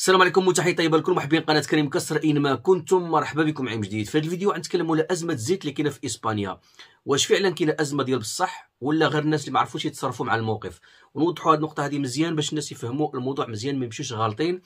السلام عليكم متاحي طيبه لكم محبين قناه كريم كسر اينما كنتم مرحبا بكم عام جديد في هذا الفيديو غنتكلموا على ازمه الزيت اللي كاينه في اسبانيا واش فعلا كاينه ازمه ديال بصح ولا غير الناس اللي ما عرفوش يتصرفوا مع الموقف ونوضحوا هذه النقطه هذه مزيان باش الناس يفهموا الموضوع مزيان ما يمشيوش غالطين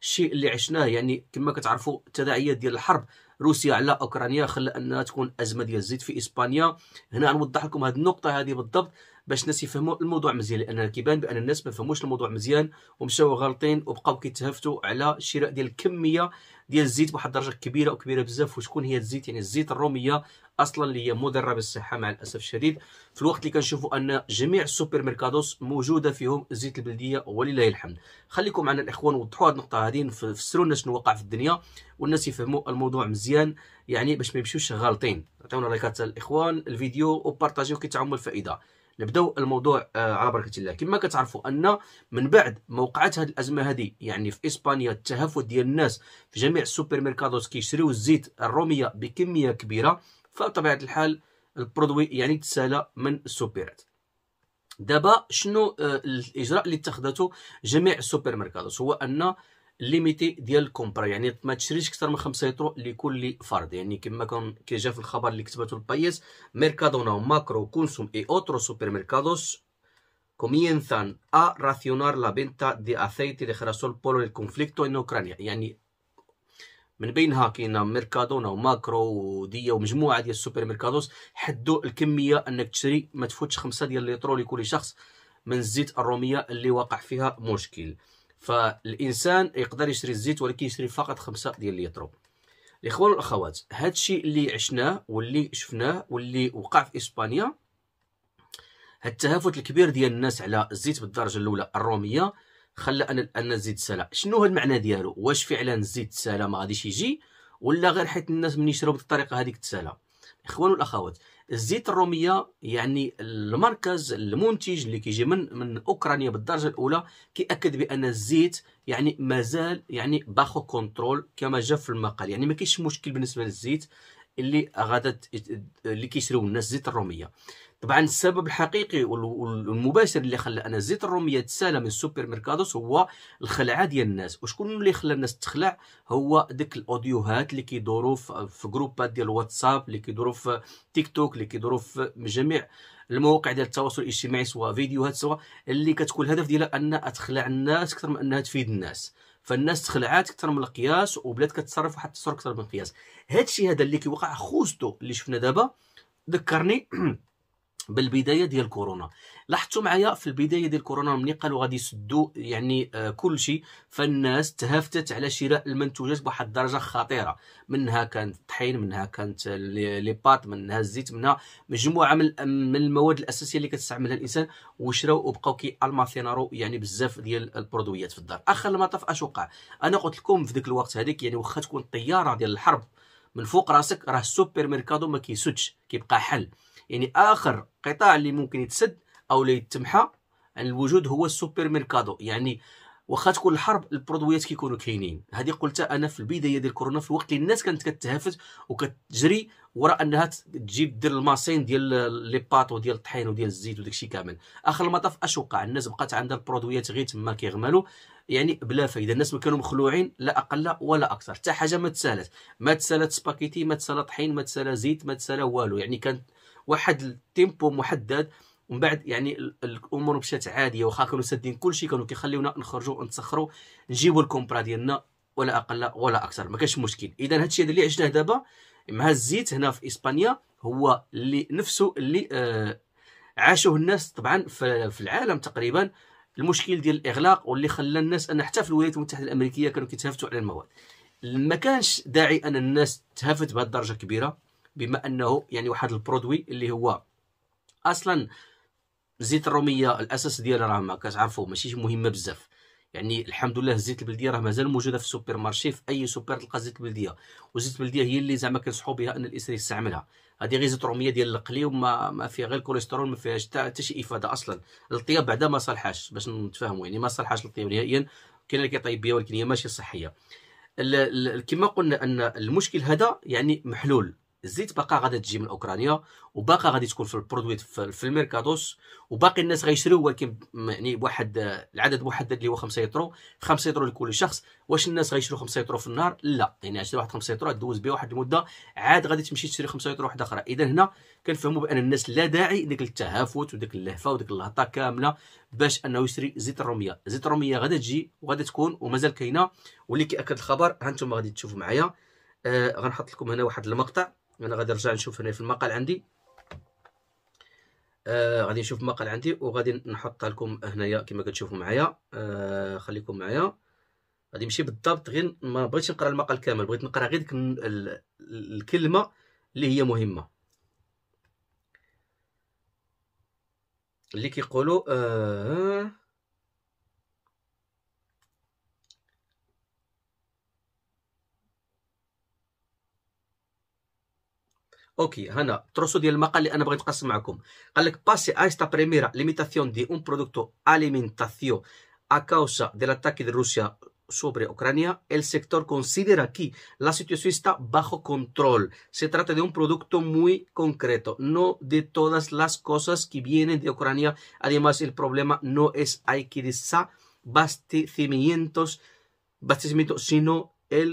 الشيء اللي عشناه يعني كما كتعرفوا التداعيات ديال الحرب روسيا على اوكرانيا خلى انها تكون ازمه ديال الزيت في اسبانيا هنا غنوضح لكم هذه النقطه هذه بالضبط باش الناس يفهموا الموضوع مزيان لان كيبان بان الناس ما فهموش الموضوع مزيان ومشاو غالطين وبقاو كيتهافتوا على شراء ديال الكميه ديال الزيت بواحد الدرجه كبيره وكبيره بزاف وشكون هي الزيت يعني الزيت الروميه اصلا اللي هي مضره بالصحه مع الاسف الشديد في الوقت اللي كنشوفوا ان جميع السوبر ميركادوس موجوده فيهم زيت البلديه ولله الحمد خليكم معنا الاخوان وضحوا هذه النقطه هذه فسروا لنا شنو وقع في الدنيا والناس يفهموا الموضوع مزيان يعني باش ما يمشيوش غالطين عطيونا لايكات الاخوان الفيديو وبارطاجيو كي تعم الفائده نبداو الموضوع آه، على بركه الله كما كتعرفوا ان من بعد ما وقعت هذه الازمه هذه يعني في اسبانيا التهافت ديال الناس في جميع السوبر ميركادوس كيشريو الزيت الروميه بكميه كبيره فبطبيعه الحال البرودوي يعني تسالى من السوبرات دابا شنو آه، الاجراء اللي اتخذته جميع السوبر ميركادوس هو ان ليميتي ديال الكومبرا يعني ما تشريش اكثر من 5 لتر لكل فرد يعني كما كان كي جا في الخبر اللي كتبته البايس ميركادونا ماكرو كونسوم اي اوترو سوبر ميركادوس كومينزان ا راسيونار لا venta دي اسيتي دي خراسول بولو للكونفليكتو ان اوكرانيا يعني من بينها كاين ميركادونا وماكرو ودي ومجموعه ديال السوبر ميركادوس حدوا الكميه انك تشري ما تفوتش 5 ديال لترو لكل شخص من الزيت الروميه اللي وقع فيها مشكل فالانسان يقدر يشري الزيت ولكن يشري فقط خمسة ديال الليترو الاخوان والاخوات هذا الشيء اللي عشناه واللي شفناه واللي وقع في اسبانيا هاد التهافت الكبير ديال الناس على الزيت بالدرجه الاولى الروميه خلى ان ان الزيت سالا شنو هو المعنى ديالو واش فعلا الزيت سالا ما غاديش يجي ولا غير حيت الناس من يشربوا بالطريقه هذيك تسالا اخوان والاخوات الزيت الروميه يعني المركز المنتج اللي كيجي من من اوكرانيا بالدرجه الاولى كياكد بان الزيت يعني مازال يعني باخو كونترول كما جاء في المقال يعني ما كاينش مشكل بالنسبه للزيت اللي غادت اللي كيشريو الناس زيت الروميه طبعا السبب الحقيقي والمباشر اللي خلى انا الزيت الروميه تسالى من السوبر ميركادوس هو الخلعه ديال الناس وشكون اللي خلى الناس تخلع هو ديك الاوديوهات اللي كيدوروا في جروبات ديال الواتساب اللي كيدوروا في تيك توك اللي كيدوروا في جميع المواقع ديال التواصل الاجتماعي سواء فيديوهات سواء اللي كتكون الهدف ديالها ان تخلع الناس اكثر من انها تفيد الناس فالناس تخلعات اكثر من القياس وبلات كتصرف واحد التصرف اكثر من القياس هذا الشيء هذا اللي كيوقع خوستو اللي شفنا دابا ذكرني بالبدايه ديال كورونا لاحظتوا معايا في البدايه ديال كورونا ملي قالوا غادي يسدوا يعني آه، كل شيء فالناس تهافتت على شراء المنتوجات بواحد الدرجه خطيره منها كانت الطحين منها كانت لي بات منها الزيت منها مجموعه من من المواد الاساسيه اللي كتستعملها الانسان وشراو وبقاو كي كيالماثينارو يعني بزاف ديال البرودويات في الدار اخر المطاف اش وقع انا قلت لكم في ذاك الوقت هذيك يعني واخا تكون الطياره ديال الحرب من فوق راسك راه السوبر ميركادو ما كيسدش كيبقى حل يعني اخر قطاع اللي ممكن يتسد او لا يتمحى عن الوجود هو السوبر ميركادو يعني واخا تكون الحرب البرودويات كيكونوا كاينين هذه قلتها انا في البدايه ديال كورونا في الوقت اللي الناس كانت كتهافت وكتجري وراء انها تجيب دير الماسين ديال لي باطو وديال الطحين وديال الزيت وداكشي كامل اخر المطاف اش وقع الناس بقات عندها البرودويات غير تما كيغملوا يعني بلا فايده الناس ما كانوا مخلوعين لا اقل ولا اكثر حتى حاجه ما تسالت ما تسالت سباكيتي ما تسالى طحين ما تسالى زيت ما تسالى والو يعني كان واحد التيمبو محدد ومن بعد يعني الامور مشات عاديه واخا كانوا سادين كلشي كانوا كيخليونا نخرجوا نتسخروا نجيبوا الكومبرا ديالنا ولا اقل ولا اكثر ما كانش مشكل اذا هذا الشيء اللي عشناه دابا مع الزيت هنا في اسبانيا هو اللي نفسه اللي آه عاشوه الناس طبعا في العالم تقريبا المشكل ديال الاغلاق واللي خلى الناس ان حتى في الولايات المتحده الامريكيه كانوا كيتهافتوا على المواد ما كانش داعي ان الناس تهافت بهذه الدرجه كبيره بما انه يعني واحد البرودوي اللي هو اصلا زيت الروميه الاساس ديالها راه ما كتعرفوا ماشي مهمه بزاف يعني الحمد لله الزيت البلديه راه مازال موجوده في السوبر مارشي في اي سوبر تلقى زيت البلديه وزيت البلديه هي اللي زعما كنصحوا بها ان الانسان يستعملها هذه غير زيت روميه ديال القلي وما ما فيها غير الكوليسترول ما فيهاش حتى شي افاده اصلا الطياب بعدا ما صالحاش باش نتفاهموا يعني ما صالحاش الطياب نهائيا كاين اللي كيطيب بها ولكن هي ماشي صحيه كما قلنا ان المشكل هذا يعني محلول الزيت باقا غادا تجي من اوكرانيا وباقا غادي تكون في البرودويت في الميركادوس وباقي الناس غيشريو ولكن يعني بواحد العدد محدد اللي هو 5 يترو 5 يترو لكل شخص واش الناس غيشريو 5 يترو في النهار لا يعني عشري واحد 5 يترو دوز بها واحد المده عاد غادي تمشي تشري 5 يترو واحده اخرى اذا هنا كنفهموا بان الناس لا داعي لذاك التهافت وديك اللهفه وديك اللهطه كامله باش انه يشري زيت الروميه زيت الروميه غادا تجي وغادا تكون ومازال كاينه واللي كياكد الخبر ها انتم غادي تشوفوا معايا آه غنحط لكم هنا واحد المقطع انا غادي نرجع نشوف هنا في المقال عندي آه غادي نشوف المقال عندي وغادي نحطها لكم هنايا كما كتشوفوا معايا آه خليكم معايا غادي نمشي بالضبط غير ما بغيتش نقرا المقال كامل بغيت نقرا غير ديك الكلمه اللي هي مهمه اللي كيقولوا آه اوكي هنا تروسو ديال المقال اللي انا بغيت نقسم معكم قال لك a esta primera limitación de un producto alimentación a causa del ataque de Rusia sobre Ucrania, el sector considera que la situación está bajo control. Se trata de un producto muy concreto, no de todas las cosas que vienen de Ucrania. Además, el problema no es el abastecimientos, abastecimiento, sino el,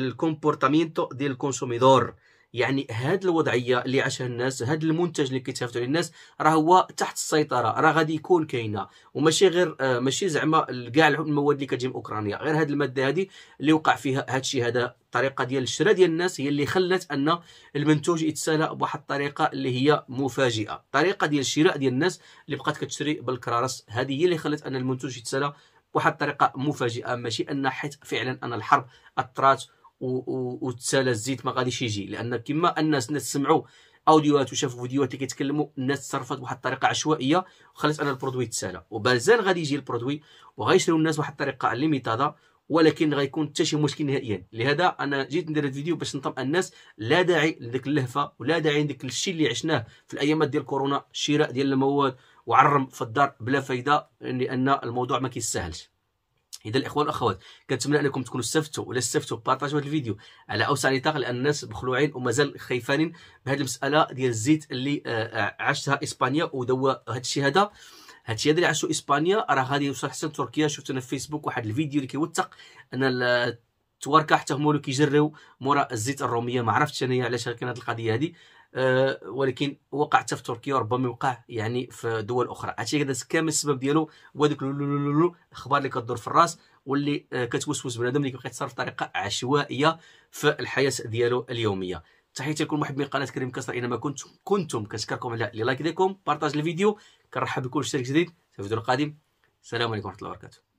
el comportamiento del consumidor. يعني هاد الوضعيه اللي عاشها الناس هاد المنتج اللي كيتهافتوا عليه الناس راه هو تحت السيطره راه غادي يكون كاينه وماشي غير آه ماشي زعما كاع المواد اللي كتجي من اوكرانيا غير هاد الماده هادي اللي وقع فيها هاد الشيء هذا الطريقه ديال الشراء ديال الناس هي اللي خلت ان المنتوج يتسالى بواحد الطريقه اللي هي مفاجئه الطريقه ديال الشراء ديال الناس اللي بقات كتشري بالكرارس هذه هي اللي خلت ان المنتوج يتسالى بواحد الطريقه مفاجئه ماشي ان حيت فعلا ان الحرب اثرت وتسالى الزيت ما غاديش يجي لان كما الناس الناس سمعوا اوديوهات وشافوا فيديوهات اللي كيتكلموا الناس تصرفت بواحد الطريقه عشوائيه وخلات ان البرودوي تسالى وبازال غادي يجي البرودوي وغايشريو الناس بواحد الطريقه ليميتادا ولكن غيكون حتى شي مشكل نهائيا لهذا انا جيت ندير هذا الفيديو باش نطمئن الناس لا داعي لديك اللهفه ولا داعي لديك الشيء اللي عشناه في الايامات ديال كورونا شراء ديال المواد وعرم في الدار بلا فايده لان الموضوع ما كيستاهلش اذا الاخوان والاخوات كنتمنى انكم تكونوا استفدتوا ولا استفدتوا بارطاجوا هذا الفيديو على اوسع نطاق لان الناس مخلوعين ومازال خايفانين بهذه المساله ديال الزيت اللي آه، آه، عاشتها اسبانيا ودوا هذا الشيء هذا هذا الشيء اللي عاشوا اسبانيا راه غادي يوصل حتى لتركيا شفت انا في فيسبوك واحد الفيديو اللي كيوثق ان آه، التواركه حتى هما اللي كيجريو مورا الزيت الروميه ما عرفتش انايا علاش كان هذه القضيه هذه آه، ولكن وقع حتى في تركيا وربما يوقع يعني في دول اخرى هادشي هذا كامل السبب ديالو هو ذوك الاخبار اللي كدور في الراس واللي آه، كتوسوس بنادم اللي كيبقى يتصرف بطريقه عشوائيه في الحياه ديالو اليوميه تحياتي لكل محبي قناه كريم كسر اينما كنتم كنتم كنشكركم على اللي لايك ديالكم بارطاج الفيديو كنرحب بكل مشترك جديد في الفيديو القادم السلام عليكم ورحمه الله وبركاته